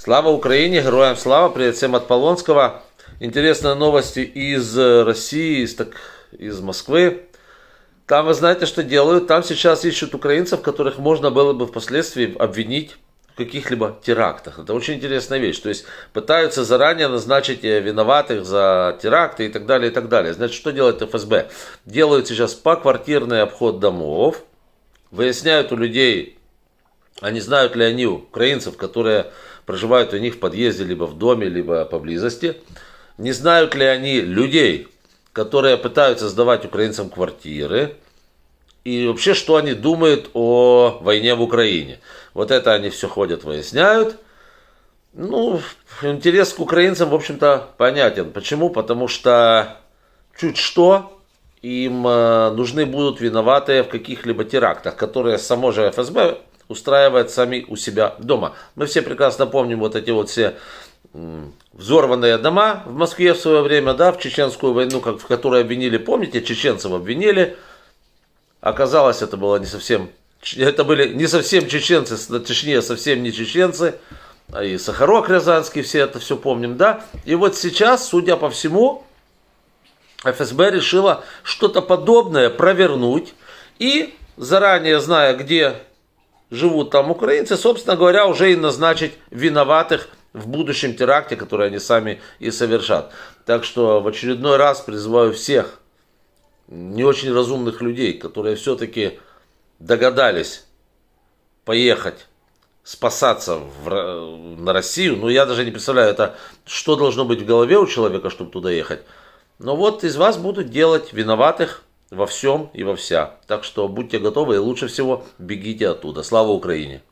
Слава Украине, героям слава, привет всем от Полонского. Интересные новости из э, России, из, так, из Москвы. Там вы знаете, что делают? Там сейчас ищут украинцев, которых можно было бы впоследствии обвинить в каких-либо терактах. Это очень интересная вещь. То есть пытаются заранее назначить э, виноватых за теракты и так далее, и так далее. Значит, что делает ФСБ? Делают сейчас поквартирный обход домов, выясняют у людей а не знают ли они украинцев, которые проживают у них в подъезде, либо в доме, либо поблизости? Не знают ли они людей, которые пытаются сдавать украинцам квартиры? И вообще, что они думают о войне в Украине? Вот это они все ходят, выясняют. Ну, интерес к украинцам, в общем-то, понятен. Почему? Потому что чуть что, им э, нужны будут виноватые в каких-либо терактах, которые само же ФСБ устраивает сами у себя дома. Мы все прекрасно помним вот эти вот все взорванные дома в Москве в свое время, да, в чеченскую войну, как, в которой обвинили, помните, чеченцев обвинили. Оказалось, это было не совсем, это были не совсем чеченцы, точнее, совсем не чеченцы, а и Сахарок Рязанский, все это все помним, да. И вот сейчас, судя по всему, ФСБ решила что-то подобное провернуть и заранее зная, где живут там украинцы, собственно говоря, уже и назначить виноватых в будущем теракте, который они сами и совершат. Так что в очередной раз призываю всех не очень разумных людей, которые все-таки догадались поехать спасаться в, на Россию. Ну, я даже не представляю, это что должно быть в голове у человека, чтобы туда ехать. Но вот из вас будут делать виноватых, во всем и во вся. Так что будьте готовы и лучше всего бегите оттуда. Слава Украине!